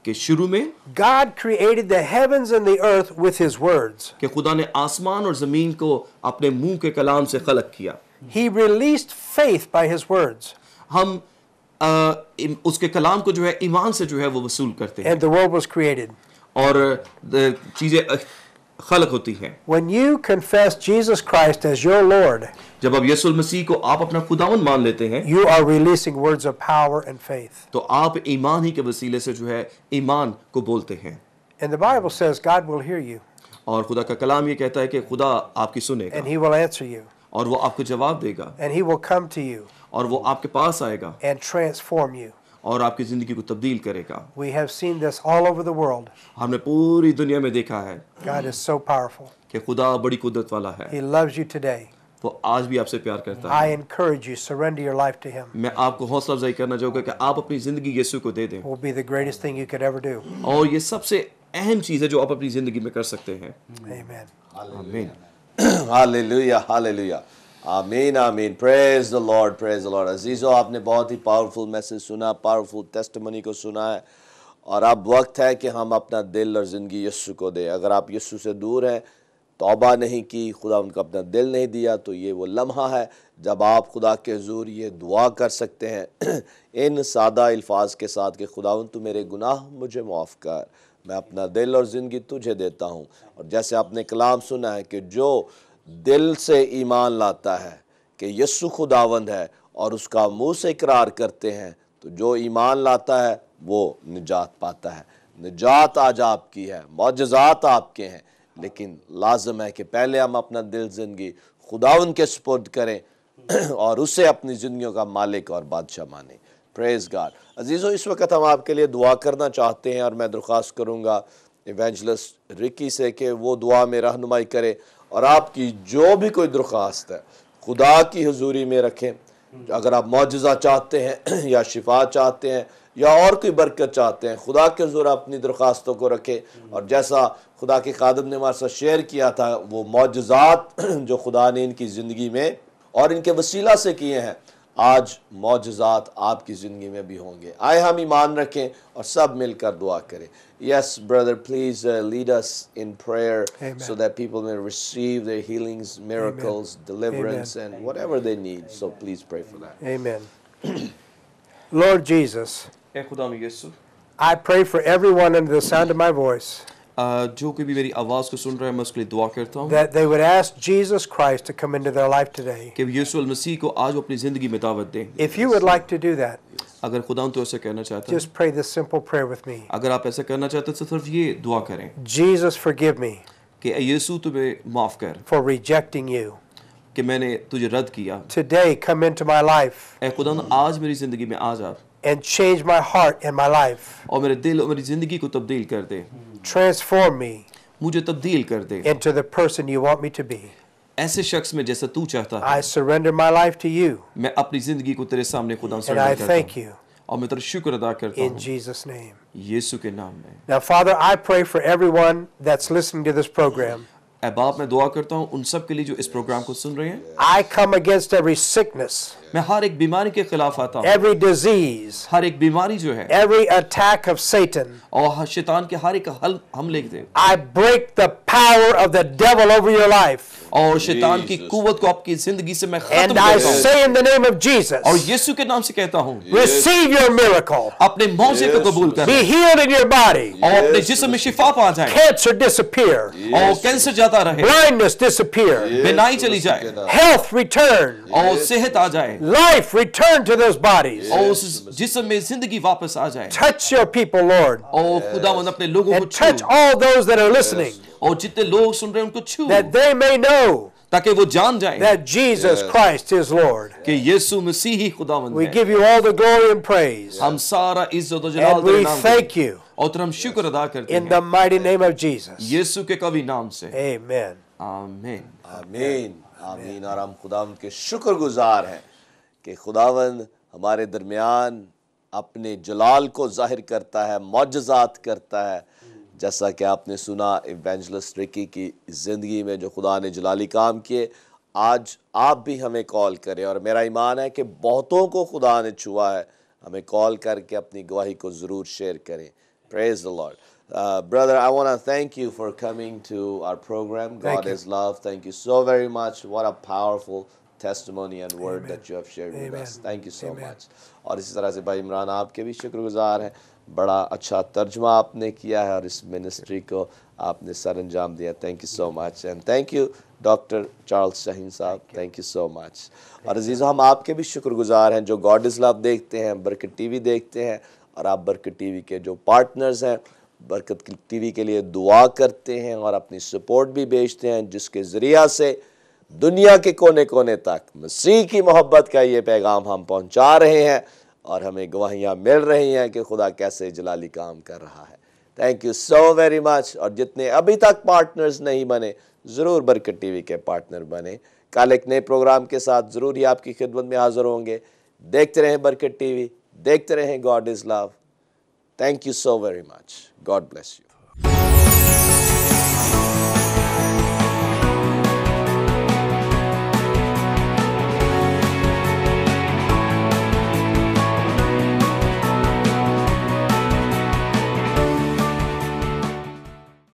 कि शुरू में God created the heavens and the earth with his words के खुदा ने आसमान और जमीन को अपने मुंह के कलाम से खलक किया he released faith by his words हम आ, उसके कलाम को जो है ईमान से जो है वो वसूल करते हैं and the world was created और चीजें खलक होती है When you confess Jesus Christ as your Lord, जब आप यीशु मसीह को आप अपना खुदावन मान लेते हैं you are releasing words of power and faith. तो आप ईमान ही के वसीले से जो है ईमान को बोलते हैं And the Bible says God will hear you और खुदा का कलाम ये कहता है कि खुदा आपकी सुनेगा and he will answer you. और वो आपको जवाब देगा And he will come to you और वो आपके पास आएगा and transform you. और आपकी जिंदगी को तब्दील करेगा We have seen this all over the world. हमने पूरी दुनिया में देखा है God is so powerful. कि खुदा बड़ी कुदरत वाला है He loves you today. वो आज भी आपसे प्यार करता है। I encourage you, surrender your life to Him. मैं आपको हौसला अफजाई करना चाहूँगा कि आप अपनी जिंदगी यीशु को दे दें। Will be the greatest thing you could ever do. और ये सबसे अहम चीज है जो आप अपनी जिंदगी में कर सकते हैं। Amen. Hallelujah. Hallelujah. Hallelujah. Amen amen praise the Lord praise the Lord अजीज़ो आपने बहुत ही पावरफुल मैसेज सुना पावरफुल टेस्टमनी को सुना है और अब वक्त है कि हम अपना दिल और ज़िंदगी यस्सु को दें अगर आप यस्सु से दूर हैं तोबा नहीं की खुदा उनका अपना दिल नहीं दिया तो ये वो लम्हा है जब आप खुदा के जूर ये दुआ कर सकते हैं <clears throat> इन सादा अल्फाज के साथ कि खुदा तू मेरे गुनाह मुझे माफ़ कर मैं अपना दिल और ज़िंदगी तुझे देता हूँ और जैसे आपने कलाम सुना है कि जो दिल से ईमान लाता है कि यस्सु खुदावंद है और उसका मुंह से इकरार करते हैं तो जो ईमान लाता है वो निजात पाता है निजात आज आपकी है मुजजात आपके हैं लेकिन लाजम है कि पहले हम अपना दिल ज़िंदगी खुदावन के सपर्द करें <clears throat> और उसे अपनी ज़िंदगी का मालिक और बादशाह माने प्रेज गार अजीज़ों इस वक्त हम आपके लिए दुआ करना चाहते हैं और मैं दरख्वास्त करूँगा इवेंजलिस्ट रिकी से कि वो दुआ में रहनुमाई करे और आपकी जो भी कोई दरख्वास्त है खुदा की हजूरी में रखें अगर आप मुजजा चाहते हैं <clears throat> या शिफा चाहते हैं या और कोई बरकत चाहते हैं खुदा के हजूर अपनी दरख्वास्तों को रखें और जैसा खुदा के कादम ने हमारे साथ शेयर किया था वो मुजजात <clears throat> जो खुदा ने इनकी ज़िंदगी में और इनके वसीला से किए हैं आज मोजात आपकी ज़िंदगी में भी होंगे आए हम ईमान रखें और सब मिलकर दुआ करें yes brother please lead us in prayer so that people may receive their healings miracles deliverance and whatever they need so please pray for that amen Lord Jesus ए खुदाम Yeshu I pray for everyone under the sound of my voice. जो कोई भी मेरी आवाज को सुन रहा है मैं उसके लिए दुआ करता हूं that they would ask Jesus Christ to come into their life today कि यीशु मसीह को आज अपनी जिंदगी में दावत दें if you would like to do that अगर खुदा तो ऐसा कहना चाहता है just pray this simple prayer with me अगर आप ऐसा करना चाहते हैं तो सिर्फ ये दुआ करें Jesus forgive me कि यीशु तुम्हें माफ कर for rejecting you कि मैंने तुझे रद्द किया today come into my life ए खुदा आज मेरी जिंदगी में आ जा and change my heart and my life. और मेरे दिल और मेरी जिंदगी को तब्दील कर दे. Transform me. मुझे तब्दील कर दे. Into the person you want me to be. ऐसे शख्स में जैसा तू चाहता है. I surrender my life to you. मैं अपनी जिंदगी को तेरे सामने खुदा सरेंडर करता हूं. And I thank you. और मैं तेरा शुक्र अदा करता हूं. In Jesus name. यीशु के नाम में. Now Father, I pray for everyone that's listening to this program. अब आप मैं दुआ करता हूं उन सब के लिए जो इस प्रोग्राम को सुन रहे हैं. I come against every sickness. मैं हर एक बीमारी के खिलाफ आता हूँ एवरी डिजीज हर एक बीमारी जो है एवरी अटैक ऑफ सेटन और शैतान के हर एक हल हम लेख दे I break the power of the devil over your life और शैतान की कुवत को आपकी जिंदगी से मैं खत्म करता हूँ से in the name of Jesus और यीशु के नाम से कहता हूँ रिसीव योर मिरेकल अपने मौजे को कबूल कर be heal in your body और अपने जिस्म में शिफा पा जाए कैंसर डिसअपीयर और कैंसर जाता रहे ब्लाइंडनेस डिसअपीयर बिनाई चली जाए हेल्थ रिटर्न और सेहत आ जाए Life return to those bodies. और Touch your people, Lord. और And touch all those that are listening और that they may know ताकि वो जान जाए that Jesus Christ is Lord. कि यीशु मसीह ही खुदावंद We give you all the glory and praise. हम सारा इज्जत और जलाल And तेरे we नाम को thank you हैं। और तेरा हम शुक्र अदा करते in the mighty name of Jesus. यीशु के कवि नाम से Amen. आमीन आमीन आमीन और हम खुदा के शुक्रगुजार हैं कि खुदावंद हमारे दरमियान अपने जलाल को जाहिर करता है मुजजात करता है जैसा कि आपने सुना इवेंजलिस्ट रिकी की ज़िंदगी में जो खुदा ने जलाली काम किए आज आप भी हमें कॉल करें और मेरा ईमान है कि बहुतों को खुदा ने छुआ है हमें कॉल करके अपनी गवाही को ज़रूर शेयर करें praise the Lord Uh, brother, I want to thank you for coming to our program. God is love. Thank you so very much. What a powerful testimony and word Amen. that you have shared Amen. with us. Thank you so Amen. much. और इसी तरह से भाई इमरान आपके भी शुक्रगुजार हैं बड़ा अच्छा तर्जमा आपने किया है और इस मिनिस्ट्री को आपने सर अंजाम दिया thank you so much and thank you doctor Charles Shaheen sahab thank you so much और अजीज़ हम आपके भी शुक्रगुजार हैं जो गॉड इज़ लव देखते हैं बरकत टीवी देखते हैं और आप बरकत टीवी के जो पार्टनर्स हैं बरकत टीवी के लिए दुआ करते हैं और अपनी सपोर्ट भी भेजते हैं जिसके ज़रिया से दुनिया के कोने कोने तक मसीह की मोहब्बत का ये पैगाम हम पहुंचा रहे हैं और हमें गवाहियाँ मिल रही हैं कि खुदा कैसे जलाली काम कर रहा है thank you so very much और जितने अभी तक पार्टनर्स नहीं बने ज़रूर बरकत टीवी के पार्टनर बने कल एक नए प्रोग्राम के साथ ज़रूर ही आपकी खिदमत में हाजिर होंगे देखते रहें बरकत टीवी देखते रहें God is love thank you so very much God bless you